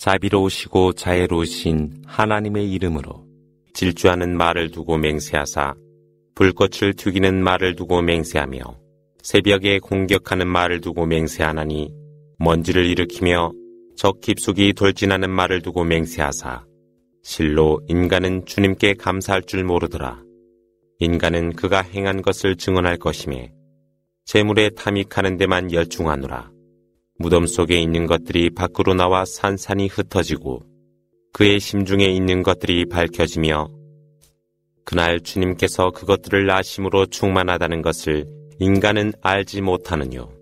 자비로우시고 자애로우신 하나님의 이름으로 질주하는 말을 두고 맹세하사 불꽃을 튀기는 말을 두고 맹세하며 새벽에 공격하는 말을 두고 맹세하나니 먼지를 일으키며 적 깊숙이 돌진하는 말을 두고 맹세하사 실로 인간은 주님께 감사할 줄 모르더라. 인간은 그가 행한 것을 증언할 것이며 재물에 탐닉하는 데만 열중하노라. 무덤 속에 있는 것들이 밖으로 나와 산산이 흩어지고 그의 심중에 있는 것들이 밝혀지며 그날 주님께서 그것들을 아심으로 충만하다는 것을 인간은 알지 못하느뇨.